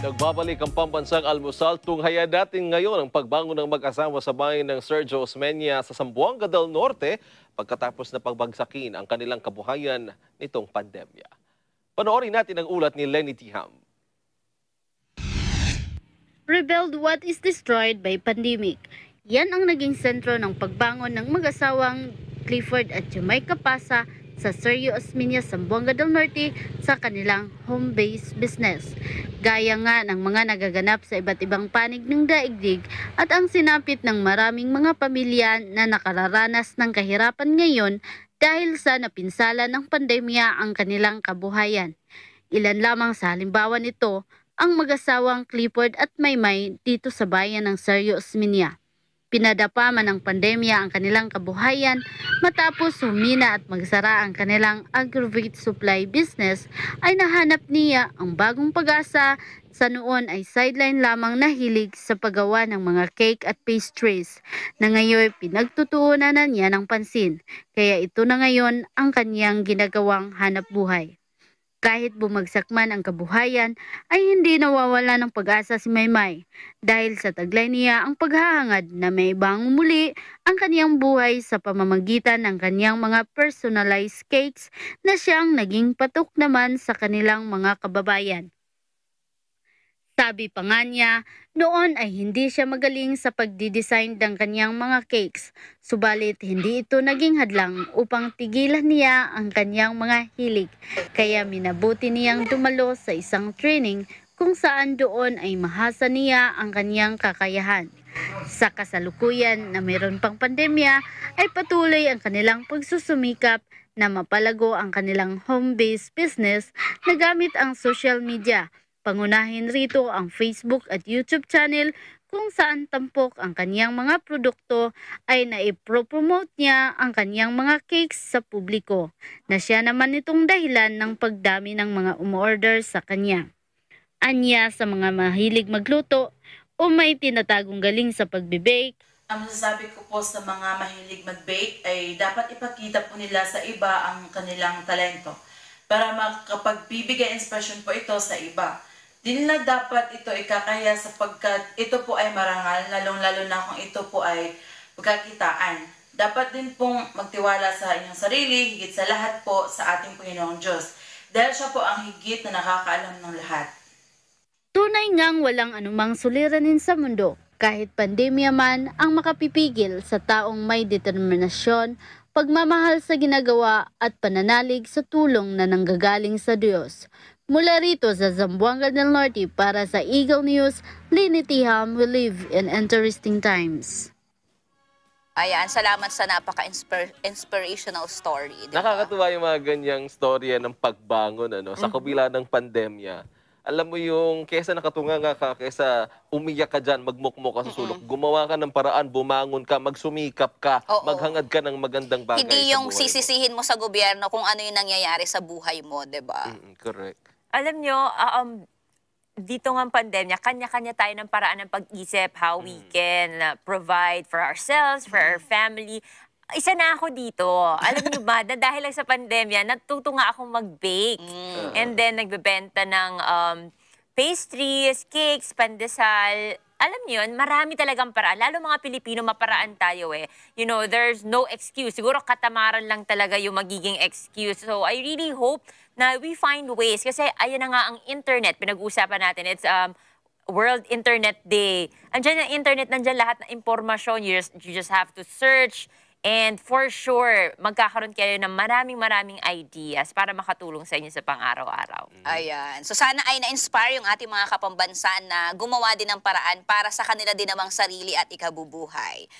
Nagbabalik ang pambansang almusal. Tunghaya natin ngayon ang pagbangon ng mag-asawa sa bayan ng Sergio Osmeña sa Sambuanga del Norte pagkatapos na pagbagsakin ang kanilang kabuhayan nitong pandemya. Panoorin natin ang ulat ni Lenny Tiham. Rebuild what is destroyed by pandemic. Yan ang naging sentro ng pagbangon ng mag-asawang Clifford at Jamaica Pasa sa Sergio Osmeña, Sambuanga del Norte sa kanilang home-based business. Gaya nga ng mga nagaganap sa iba't ibang panig ng daigdig at ang sinapit ng maraming mga pamilya na nakararanas ng kahirapan ngayon dahil sa napinsala ng pandemya ang kanilang kabuhayan. Ilan lamang sa halimbawa nito ang mag-asawang Clifford at Maymay dito sa bayan ng Sergio Osmeña. Pinadapa man ng pandemya ang kanilang kabuhayan matapos humina at magsara ang kanilang aggregate supply business ay nahanap niya ang bagong pag-asa sa noon ay sideline lamang na hilig sa paggawa ng mga cake at pastries na ngayon pinagtutuunan na niya ng pansin kaya ito na ngayon ang kanyang ginagawang hanap buhay. Kahit bumagsak man ang kabuhayan, ay hindi nawawala ng pag-asa si Maymay dahil sa taglay niya ang paghahangad na may ibang muli ang kaniyang buhay sa pamamagitan ng kaniyang mga personalized cakes na siyang naging patok naman sa kanilang mga kababayan. Sabi pa nga niya, noon ay hindi siya magaling sa pagdidesign ng kanyang mga cakes, subalit hindi ito naging hadlang upang tigilan niya ang kanyang mga hilig. Kaya minabuti niyang dumalo sa isang training kung saan doon ay mahasa niya ang kanyang kakayahan. Sa kasalukuyan na mayroon pang pandemya ay patuloy ang kanilang pagsusumikap na mapalago ang kanilang home-based business na gamit ang social media Pangunahin rito ang Facebook at YouTube channel kung saan tampok ang kaniyang mga produkto ay naipropromote niya ang kaniyang mga cakes sa publiko na siya naman itong dahilan ng pagdami ng mga umorder sa kanya. Anya sa mga mahilig magluto o may tinatagong galing sa pagbibake, ang masasabi ko po sa mga mahilig mag-bake ay dapat ipakita po nila sa iba ang kanilang talento para makapagbibigay inspiration po ito sa iba. Di nila dapat ito ikakaya sapagkat ito po ay marangal, lalong-lalo na kung ito po ay pagkakitaan. Dapat din pong magtiwala sa inyong sarili, higit sa lahat po sa ating Panginoong Diyos. Dahil siya po ang higit na nakakaalam ng lahat. Tunay ngang walang anumang suliranin sa mundo. Kahit pandemya man ang makapipigil sa taong may determinasyon pagmamahal sa ginagawa at pananalig sa tulong na nanggagaling sa Diyos. Mula rito sa Zamboanga del Norte para sa Eagle News, Linitiham, will live in interesting times. Ayan, salamat sa napaka-inspirational -inspir story. Diba? Nakakatuwa yung mga ganyang storya ng pagbangon ano, sa mm-hmm. kabila ng pandemya alam mo yung kesa nakatunga nga ka, kesa umiyak ka dyan, magmukmok ka sa sulok, mm -mm. gumawa ka ng paraan, bumangon ka, magsumikap ka, Oo. maghangad ka ng magandang bagay Hindi yung sisisihin mo. mo sa gobyerno kung ano yung nangyayari sa buhay mo, di ba? Mm -mm, correct. Alam nyo, ah, um, dito ng pandemya, kanya-kanya tayo ng paraan ng pag-isip, how we mm. can ah, provide for ourselves, for our family isa na ako dito. Alam niyo ba, na dahil lang sa pandemya, natuto nga akong mag-bake. Mm. And then, nagbebenta ng um, pastries, cakes, pandesal. Alam niyo yun, marami talagang paraan. Lalo mga Pilipino, maparaan tayo eh. You know, there's no excuse. Siguro katamaran lang talaga yung magiging excuse. So, I really hope na we find ways. Kasi, ayun na nga ang internet. Pinag-uusapan natin. It's, um, World Internet Day. Andiyan ang internet, nandiyan lahat ng impormasyon. You just, you just have to search And for sure, magkakaroon kayo ng maraming maraming ideas para makatulong sa inyo sa pang-araw-araw. Mm-hmm. Ayan. So sana ay na-inspire yung ating mga kapambansa na gumawa din ng paraan para sa kanila din namang sarili at ikabubuhay.